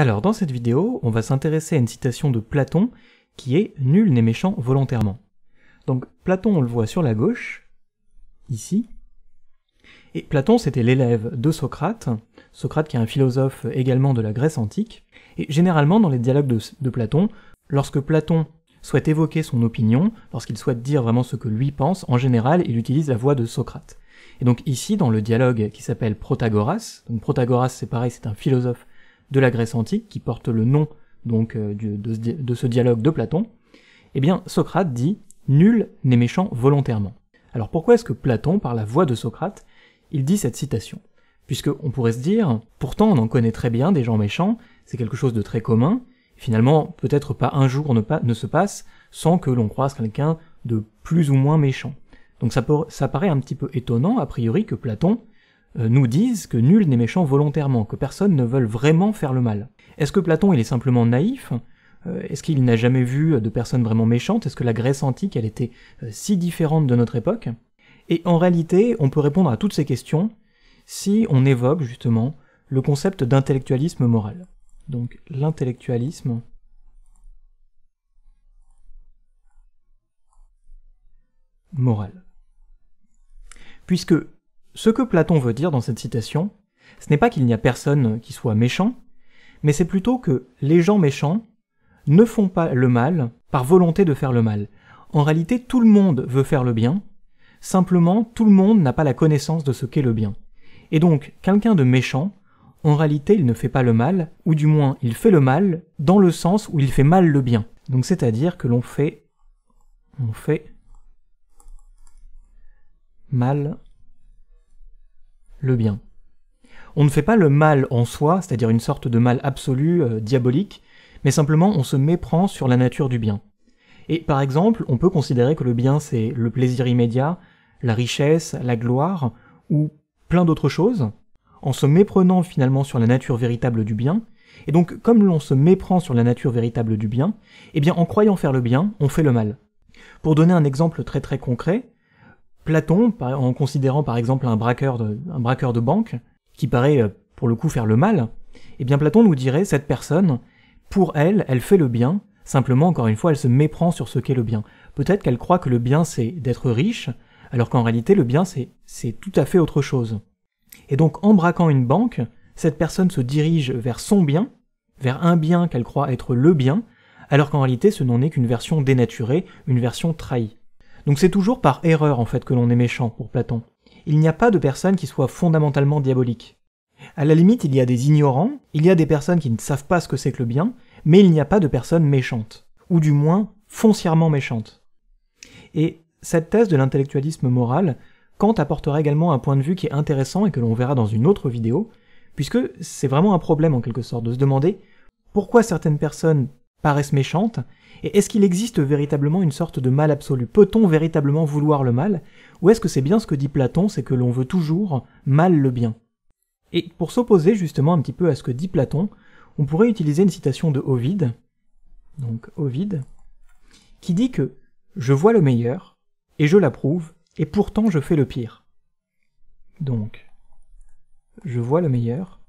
Alors dans cette vidéo, on va s'intéresser à une citation de Platon qui est « Nul n'est méchant volontairement ». Donc Platon, on le voit sur la gauche, ici, et Platon, c'était l'élève de Socrate, Socrate qui est un philosophe également de la Grèce antique, et généralement dans les dialogues de, Platon, lorsque Platon souhaite évoquer son opinion, lorsqu'il souhaite dire vraiment ce que lui pense, en général, il utilise la voix de Socrate. Et donc ici, dans le dialogue qui s'appelle Protagoras, Protagoras c'est pareil, c'est un philosophe de la Grèce antique, qui porte le nom donc euh, de, ce dialogue de Platon, eh bien Socrate dit Nul n'est méchant volontairement. Alors pourquoi est-ce que Platon, par la voix de Socrate, il dit cette citation Puisque on pourrait se dire, pourtant on en connaît très bien des gens méchants, c'est quelque chose de très commun, finalement peut-être pas un jour ne, se passe sans que l'on croise quelqu'un de plus ou moins méchant. Donc ça paraît un petit peu étonnant, a priori, que Platon euh, nous disent que nul n'est méchant volontairement, que personne ne veut vraiment faire le mal. Est-ce que Platon il est simplement naïf euh, Est-ce qu'il n'a jamais vu de personnes vraiment méchantes Est-ce que la Grèce antique elle était euh, si différente de notre époque Et en réalité, on peut répondre à toutes ces questions si on évoque justement le concept d'intellectualisme moral. Donc l'intellectualisme moral. Puisque ce que Platon veut dire dans cette citation, ce n'est pas qu'il n'y a personne qui soit méchant, mais c'est plutôt que les gens méchants ne font pas le mal par volonté de faire le mal. En réalité, tout le monde veut faire le bien, simplement tout le monde n'a pas la connaissance de ce qu'est le bien. Et donc, quelqu'un de méchant, en réalité, il ne fait pas le mal, ou du moins, il fait le mal dans le sens où il fait mal le bien. Donc, c'est-à-dire que l'on fait, on fait mal le bien. On ne fait pas le mal en soi, c'est-à-dire une sorte de mal absolu, euh, diabolique, mais simplement on se méprend sur la nature du bien. Et par exemple, on peut considérer que le bien c'est le plaisir immédiat, la richesse, la gloire, ou plein d'autres choses, en se méprenant finalement sur la nature véritable du bien, et donc comme l'on se méprend sur la nature véritable du bien, eh bien en croyant faire le bien, on fait le mal. Pour donner un exemple très très concret, Platon, en considérant par exemple un braqueur de, banque, qui paraît euh, pour le coup faire le mal, eh bien Platon nous dirait cette personne, pour elle, elle fait le bien, simplement encore une fois elle se méprend sur ce qu'est le bien. Peut-être qu'elle croit que le bien c'est d'être riche, alors qu'en réalité le bien c'est tout à fait autre chose. Et donc en braquant une banque, cette personne se dirige vers son bien, vers un bien qu'elle croit être le bien, alors qu'en réalité ce n'en est qu'une version dénaturée, une version trahie. Donc c'est toujours par erreur en fait que l'on est méchant pour Platon. Il n'y a pas de personne qui soit fondamentalement diabolique. À la limite, il y a des ignorants, il y a des personnes qui ne savent pas ce que c'est que le bien, mais il n'y a pas de personnes méchantes, ou du moins foncièrement méchantes. Et cette thèse de l'intellectualisme moral, Kant apportera également un point de vue qui est intéressant et que l'on verra dans une autre vidéo, puisque c'est vraiment un problème en quelque sorte de se demander pourquoi certaines personnes paraissent méchantes Et est-ce qu'il existe véritablement une sorte de mal absolu Peut-on véritablement vouloir le mal Ou est-ce que c'est bien ce que dit Platon, c'est que l'on veut toujours mal le bien Et pour s'opposer justement un petit peu à ce que dit Platon, on pourrait utiliser une citation de Ovide, donc Ovide, qui dit que je vois le meilleur, et je l'approuve, et pourtant je fais le pire. Donc, je vois le meilleur,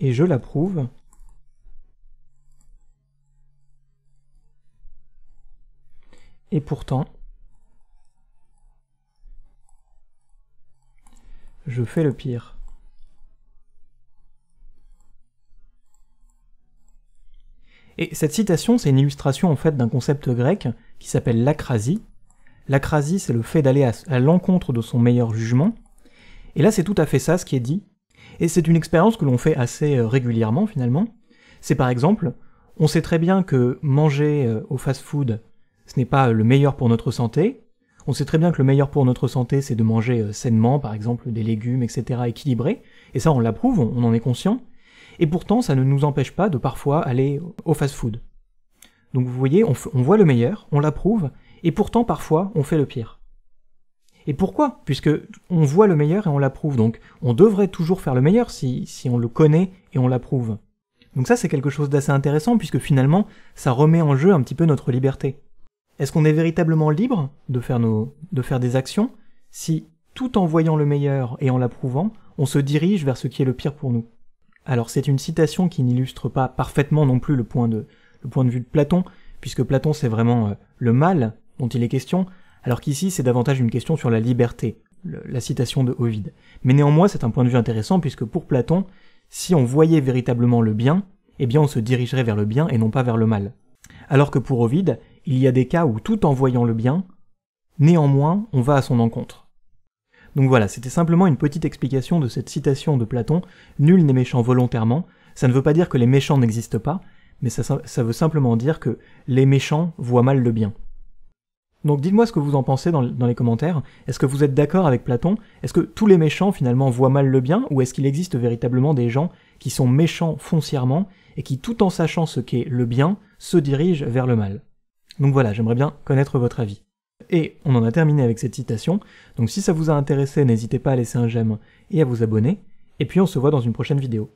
et je l'approuve. Et pourtant, je fais le pire. Et cette citation, c'est une illustration en fait d'un concept grec qui s'appelle l'acrasie. L'acrasie, c'est le fait d'aller à, l'encontre de son meilleur jugement. Et là, c'est tout à fait ça ce qui est dit et c'est une expérience que l'on fait assez euh, régulièrement finalement. C'est par exemple, on sait très bien que manger euh, au fast-food, ce n'est pas euh, le meilleur pour notre santé. On sait très bien que le meilleur pour notre santé, c'est de manger sainement, par exemple des légumes, etc., équilibrés. Et ça, on l'approuve, on en est conscient. Et pourtant, ça ne nous empêche pas de parfois aller au fast-food. Donc vous voyez, on, on voit le meilleur, on l'approuve, et pourtant parfois on fait le pire. Et pourquoi Puisque on voit le meilleur et on l'approuve. Donc on devrait toujours faire le meilleur si, on le connaît et on l'approuve. Donc ça c'est quelque chose d'assez intéressant puisque finalement ça remet en jeu un petit peu notre liberté. Est-ce qu'on est véritablement libre de faire, des actions si tout en voyant le meilleur et en l'approuvant, on se dirige vers ce qui est le pire pour nous Alors c'est une citation qui n'illustre pas parfaitement non plus le point de, le point de vue de Platon, puisque Platon c'est vraiment euh, le mal dont il est question, alors qu'ici c'est davantage une question sur la liberté, la citation de Ovide. Mais néanmoins c'est un point de vue intéressant puisque pour Platon, si on voyait véritablement le bien, eh bien on se dirigerait vers le bien et non pas vers le mal. Alors que pour Ovide, il y a des cas où tout en voyant le bien, néanmoins on va à son encontre. Donc voilà, c'était simplement une petite explication de cette citation de Platon, Nul n'est méchant volontairement, ça ne veut pas dire que les méchants n'existent pas, mais ça, veut simplement dire que les méchants voient mal le bien. Donc dites-moi ce que vous en pensez dans, les commentaires. Est-ce que vous êtes d'accord avec Platon Est-ce que tous les méchants finalement voient mal le bien Ou est-ce qu'il existe véritablement des gens qui sont méchants foncièrement et qui tout en sachant ce qu'est le bien se dirigent vers le mal Donc voilà, j'aimerais bien connaître votre avis. Et on en a terminé avec cette citation, donc si ça vous a intéressé n'hésitez pas à laisser un j'aime et à vous abonner, et puis on se voit dans une prochaine vidéo.